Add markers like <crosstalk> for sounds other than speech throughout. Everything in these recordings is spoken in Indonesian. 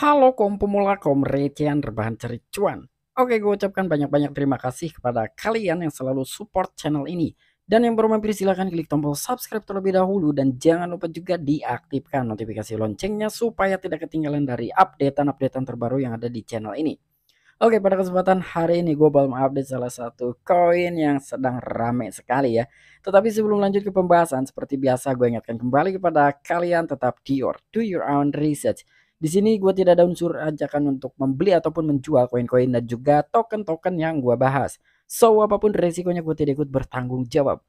Halo kompemula komretian, rebahan cari cuan. Oke gue ucapkan banyak-banyak terima kasih kepada kalian yang selalu support channel ini. Dan yang baru mampir silahkan klik tombol subscribe terlebih dahulu dan jangan lupa juga diaktifkan notifikasi loncengnya supaya tidak ketinggalan dari updatean-updatean terbaru yang ada di channel ini. Oke pada kesempatan hari ini gue belum update salah satu koin yang sedang rame sekali ya. Tetapi sebelum lanjut ke pembahasan seperti biasa gue ingatkan kembali kepada kalian tetap dior, do your own research di sini gue tidak ada unsur ajakan untuk membeli ataupun menjual koin-koin dan juga token-token yang gue bahas. So apapun resikonya gue tidak ikut bertanggung jawab.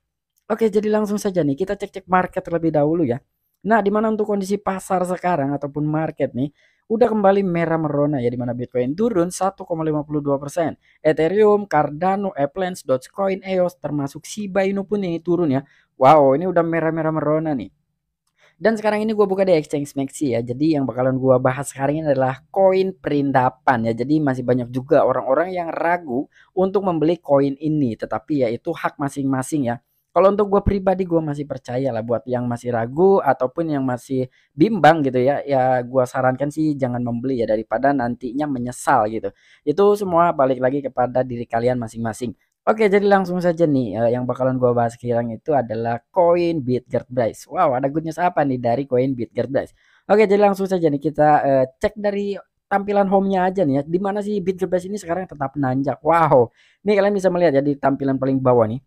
Oke jadi langsung saja nih kita cek-cek market terlebih dahulu ya. Nah dimana untuk kondisi pasar sekarang ataupun market nih udah kembali merah merona ya dimana Bitcoin turun 1,52%. Ethereum, Cardano, Avalanche, Dogecoin, EOS termasuk Shiba Inu pun ini turun ya. Wow ini udah merah-merah merona nih. Dan sekarang ini gue buka di exchange Maxi ya. Jadi yang bakalan gue bahas sekarang ini adalah koin perindapan ya. Jadi masih banyak juga orang-orang yang ragu untuk membeli koin ini. Tetapi ya itu hak masing-masing ya. Kalau untuk gue pribadi gue masih percaya lah buat yang masih ragu ataupun yang masih bimbang gitu ya. Ya gue sarankan sih jangan membeli ya daripada nantinya menyesal gitu. Itu semua balik lagi kepada diri kalian masing-masing. Oke, jadi langsung saja nih uh, yang bakalan gua bahas sekarang itu adalah koin Bitgert Price. Wow, ada good news apa nih dari koin Bitgert Price? Oke, jadi langsung saja nih kita uh, cek dari tampilan home-nya aja nih ya. Di mana sih Bitgert Price ini sekarang tetap nanjak. Wow. ini kalian bisa melihat ya di tampilan paling bawah nih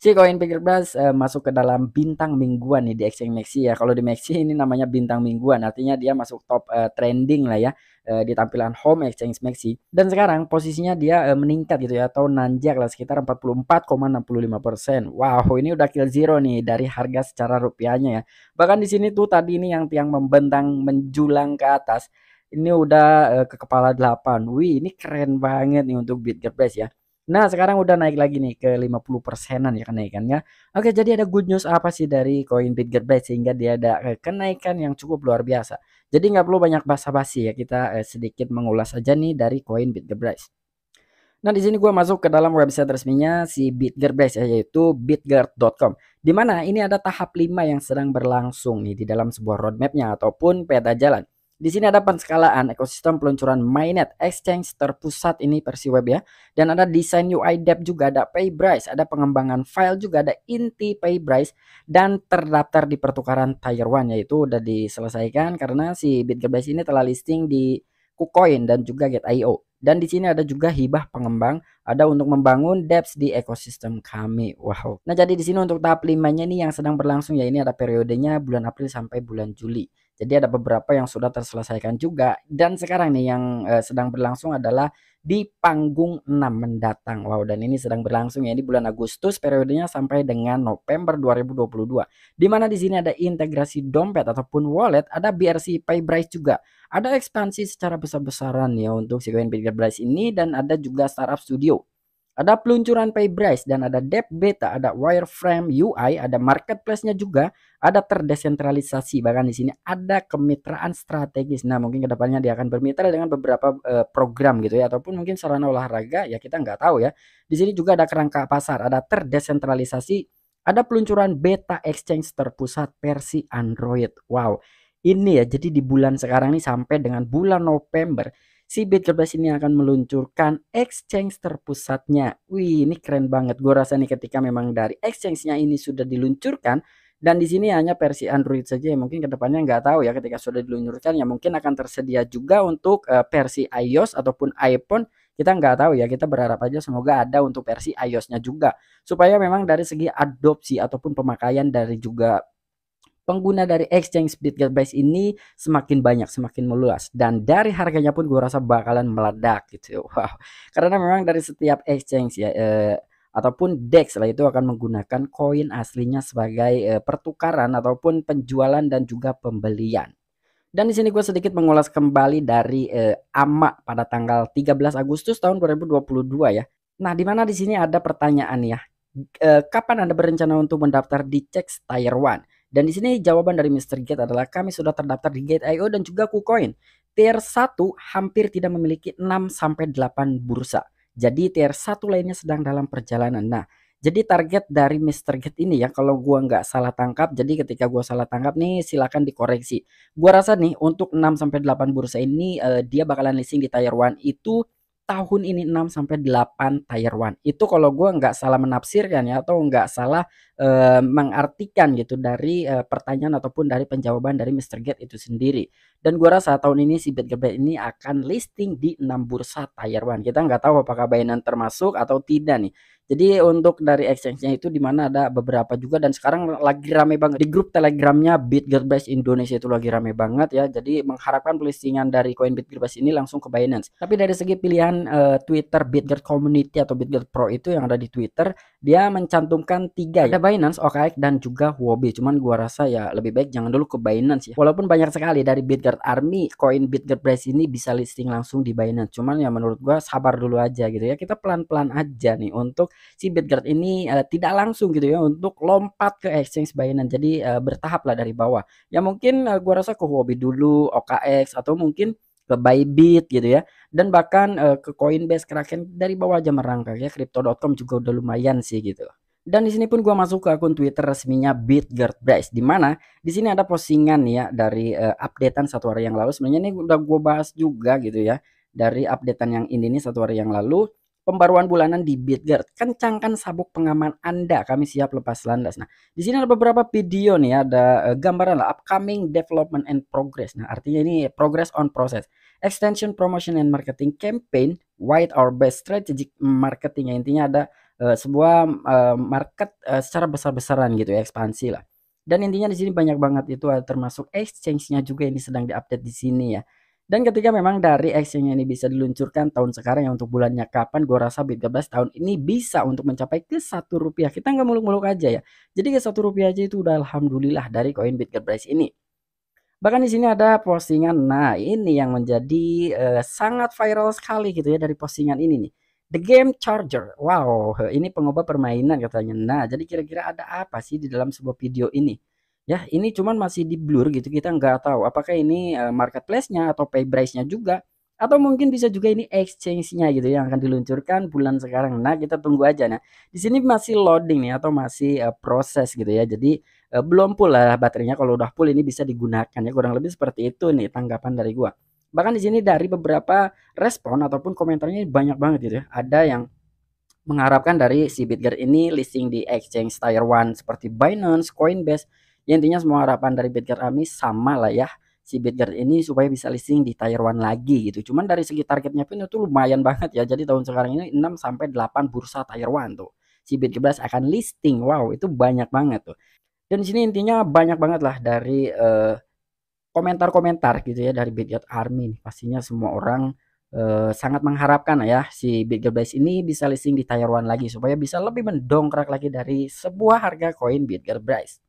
si koin pinggir Plus uh, eh, masuk ke dalam bintang mingguan nih di exchange Maxi ya. Kalau di Maxi ini namanya bintang mingguan, artinya dia masuk top uh, trending lah ya uh, di tampilan home exchange Maxi. Dan sekarang posisinya dia uh, meningkat gitu ya atau nanjak lah sekitar 44,65%. Wow, ini udah kill zero nih dari harga secara rupiahnya ya. Bahkan di sini tuh tadi ini yang tiang membentang menjulang ke atas ini udah uh, ke kepala 8. Wih, ini keren banget nih untuk Bitget ya. Nah, sekarang udah naik lagi nih ke 50 persenan ya kenaikannya. Oke, jadi ada good news apa sih dari koin BitGetBack sehingga dia ada eh, kenaikan yang cukup luar biasa. Jadi nggak perlu banyak basa-basi ya, kita eh, sedikit mengulas aja nih dari koin BitGetBack. Nah, di sini gue masuk ke dalam website resminya si Bitgerbase ya, yaitu bitgert.com. Dimana ini ada tahap 5 yang sedang berlangsung nih di dalam sebuah roadmapnya ataupun peta jalan. Di sini ada penskalaan ekosistem peluncuran mainnet exchange terpusat ini versi web ya. Dan ada desain UI dev juga, ada Paybrice, ada pengembangan file juga, ada inti Paybrice dan terdaftar di pertukaran Tier One yaitu udah diselesaikan karena si Bitgerbase ini telah listing di KuCoin dan juga Get.io. Dan di sini ada juga hibah pengembang, ada untuk membangun depth di ekosistem kami. Wow. Nah, jadi di sini untuk tahap limanya ini yang sedang berlangsung ya ini ada periodenya bulan April sampai bulan Juli. Jadi ada beberapa yang sudah terselesaikan juga dan sekarang nih yang uh, sedang berlangsung adalah di panggung 6 mendatang. Wow, dan ini sedang berlangsung ya di bulan Agustus periodenya sampai dengan November 2022. Di mana di sini ada integrasi dompet ataupun wallet, ada BRC Payrise juga. Ada ekspansi secara besar-besaran ya untuk si Coin ini dan ada juga startup studio ada peluncuran Paybright dan ada Dev Beta, ada wireframe UI, ada marketplace-nya juga, ada terdesentralisasi bahkan di sini ada kemitraan strategis. Nah mungkin kedepannya dia akan bermitra dengan beberapa uh, program gitu ya, ataupun mungkin sarana olahraga ya kita nggak tahu ya. Di sini juga ada kerangka pasar, ada terdesentralisasi, ada peluncuran beta exchange terpusat versi Android. Wow, ini ya jadi di bulan sekarang ini sampai dengan bulan November si b ini akan meluncurkan exchange terpusatnya. Wih, ini keren banget. Gue rasa nih ketika memang dari exchange-nya ini sudah diluncurkan, dan di sini hanya versi Android saja ya, mungkin kedepannya nggak tahu ya ketika sudah diluncurkan ya mungkin akan tersedia juga untuk eh, versi iOS ataupun iPhone kita nggak tahu ya kita berharap aja semoga ada untuk versi iOS-nya juga supaya memang dari segi adopsi ataupun pemakaian dari juga pengguna dari exchange base ini semakin banyak, semakin meluas. Dan dari harganya pun gue rasa bakalan meledak gitu. <laughs> Wow. Karena memang dari setiap exchange ya, eh, ataupun DEX lah itu akan menggunakan koin aslinya sebagai eh, pertukaran ataupun penjualan dan juga pembelian. Dan di sini gue sedikit mengulas kembali dari eh, AMA pada tanggal 13 Agustus tahun 2022 ya. Nah, di mana di sini ada pertanyaan ya. Eh, kapan Anda berencana untuk mendaftar di Tier Taiwan? Dan di sini jawaban dari Mr. Gate adalah kami sudah terdaftar di Gate.io dan juga KuCoin. Tier 1 hampir tidak memiliki 6 sampai 8 bursa. Jadi tier 1 lainnya sedang dalam perjalanan. Nah, jadi target dari Mr. Gate ini ya kalau gua nggak salah tangkap, jadi ketika gua salah tangkap nih silakan dikoreksi. Gua rasa nih untuk 6 sampai 8 bursa ini eh, dia bakalan listing di tier 1 itu tahun ini 6 sampai 8 tier 1. Itu kalau gue nggak salah menafsirkan ya atau nggak salah e, mengartikan gitu dari e, pertanyaan ataupun dari penjawaban dari Mr. Gate itu sendiri. Dan gue rasa tahun ini si Bitgerbet ini akan listing di 6 bursa tier 1. Kita nggak tahu apakah Binance termasuk atau tidak nih. Jadi untuk dari exchange-nya itu dimana ada beberapa juga dan sekarang lagi rame banget di grup Telegramnya Bitgearbase Indonesia itu lagi rame banget ya. Jadi mengharapkan pelistingan dari koin Bitgearbase ini langsung ke Binance. Tapi dari segi pilihan uh, Twitter Bitgert Community atau Bitgert Pro itu yang ada di Twitter dia mencantumkan tiga ya. ada Binance, OKX dan juga Huobi cuman gua rasa ya lebih baik jangan dulu ke Binance ya walaupun banyak sekali dari Bitguard Army koin Bitguard Price ini bisa listing langsung di Binance cuman ya menurut gua sabar dulu aja gitu ya kita pelan-pelan aja nih untuk si Bitguard ini uh, tidak langsung gitu ya untuk lompat ke exchange Binance jadi uh, eh, bertahap lah dari bawah ya mungkin uh, gua rasa ke Huobi dulu OKX atau mungkin ke Bybit gitu ya dan bahkan uh, ke Coinbase Kraken dari bawah aja merangkak ya crypto.com juga udah lumayan sih gitu dan di sini pun gua masuk ke akun Twitter resminya BitGuardBrice di mana di sini ada postingan ya dari uh, updatean satu hari yang lalu sebenarnya ini udah gua bahas juga gitu ya dari updatean yang ini nih satu hari yang lalu pembaruan bulanan di Bitgard Kencangkan sabuk pengaman Anda, kami siap lepas landas. Nah, di sini ada beberapa video nih, ya. ada eh, gambaran lah upcoming development and progress. Nah, artinya ini progress on process. Extension promotion and marketing campaign, white or best strategic marketing. Ya, intinya ada uh, sebuah uh, market uh, secara besar-besaran gitu ya, ekspansi lah. Dan intinya di sini banyak banget itu termasuk exchange-nya juga ini sedang diupdate di sini ya. Dan ketika memang dari exchange ini bisa diluncurkan tahun sekarang yang untuk bulannya kapan gue rasa Bitcoin tahun ini bisa untuk mencapai ke satu rupiah. Kita nggak muluk-muluk aja ya. Jadi ke satu rupiah aja itu udah alhamdulillah dari koin Bit13 ini. Bahkan di sini ada postingan. Nah, ini yang menjadi uh, sangat viral sekali gitu ya dari postingan ini nih. The Game Charger. Wow, ini pengubah permainan katanya. Nah, jadi kira-kira ada apa sih di dalam sebuah video ini? ya ini cuman masih di blur gitu kita nggak tahu apakah ini eh, marketplace-nya atau pay price-nya juga atau mungkin bisa juga ini exchange-nya gitu yang akan diluncurkan bulan sekarang. Nah, kita tunggu aja nah. Di sini masih loading nih atau masih uh, proses gitu ya. Jadi uh, belum full lah baterainya. Kalau udah full ini bisa digunakan ya. Kurang lebih seperti itu nih tanggapan dari gua. Bahkan di sini dari beberapa respon ataupun komentarnya banyak banget gitu ya. Ada yang mengharapkan dari si bitger ini listing di exchange Tier one seperti Binance, Coinbase ya intinya semua harapan dari Bitger Army sama lah ya si Bitger ini supaya bisa listing di Tier 1 lagi gitu. Cuman dari segi targetnya pun itu lumayan banget ya. Jadi tahun sekarang ini 6 sampai 8 bursa Tier 1 tuh. Si Bitger Blast akan listing. Wow, itu banyak banget tuh. Dan di sini intinya banyak banget lah dari eh, komentar-komentar uh, gitu ya dari Bitger Army. Pastinya semua orang uh, sangat mengharapkan ya si Blast ini bisa listing di Tier lagi supaya bisa lebih mendongkrak lagi dari sebuah harga koin Blast.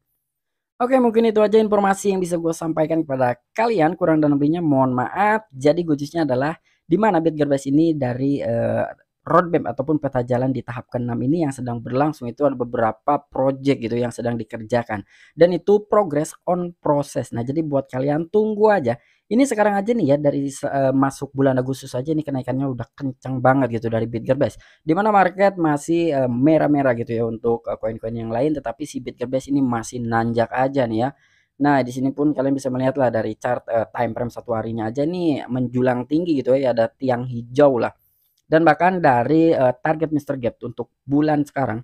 Oke mungkin itu aja informasi yang bisa gue sampaikan kepada kalian kurang dan lebihnya mohon maaf jadi gue adalah di mana Bitgerbase ini dari eh, roadmap ataupun peta jalan di tahap ke-6 ini yang sedang berlangsung itu ada beberapa project gitu yang sedang dikerjakan dan itu progress on process. Nah, jadi buat kalian tunggu aja. Ini sekarang aja nih ya dari uh, masuk bulan Agustus aja ini kenaikannya udah kencang banget gitu dari Bitgerbase. Dimana market masih merah merah-merah gitu ya untuk eh, koin-koin uh, yang lain tetapi si Bitgerbase ini masih nanjak aja nih ya. Nah, di sini pun kalian bisa melihatlah dari chart uh, time frame satu harinya aja nih menjulang tinggi gitu ya, ada tiang hijau lah dan bahkan dari uh, target Mr. Gap untuk bulan sekarang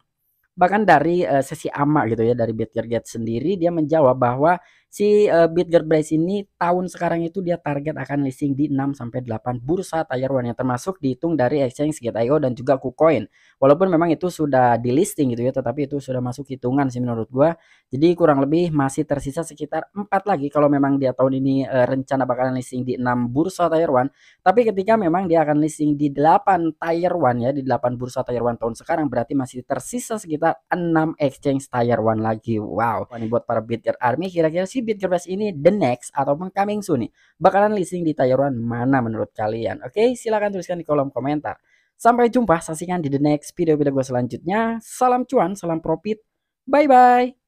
bahkan dari uh, sesi AMA gitu ya dari Bitger Gate sendiri dia menjawab bahwa si uh, Bitger Brace ini tahun sekarang itu dia target akan listing di 6 sampai 8 bursa tier 1 yang termasuk dihitung dari exchange Gate.io dan juga KuCoin. Walaupun memang itu sudah di listing gitu ya, tetapi itu sudah masuk hitungan sih menurut gua. Jadi kurang lebih masih tersisa sekitar 4 lagi kalau memang dia tahun ini uh, rencana bakalan listing di 6 bursa tier 1, tapi ketika memang dia akan listing di 8 tier 1 ya, di 8 bursa tier 1 tahun sekarang berarti masih tersisa sekitar 6 exchange tier 1 lagi. Wow. Ini buat para bitger Army kira-kira sih si Bitgerbest ini the next atau coming soon nih bakalan listing di Taiwan mana menurut kalian? Oke, silahkan tuliskan di kolom komentar. Sampai jumpa, saksikan di the next video-video gue selanjutnya. Salam cuan, salam profit. Bye-bye.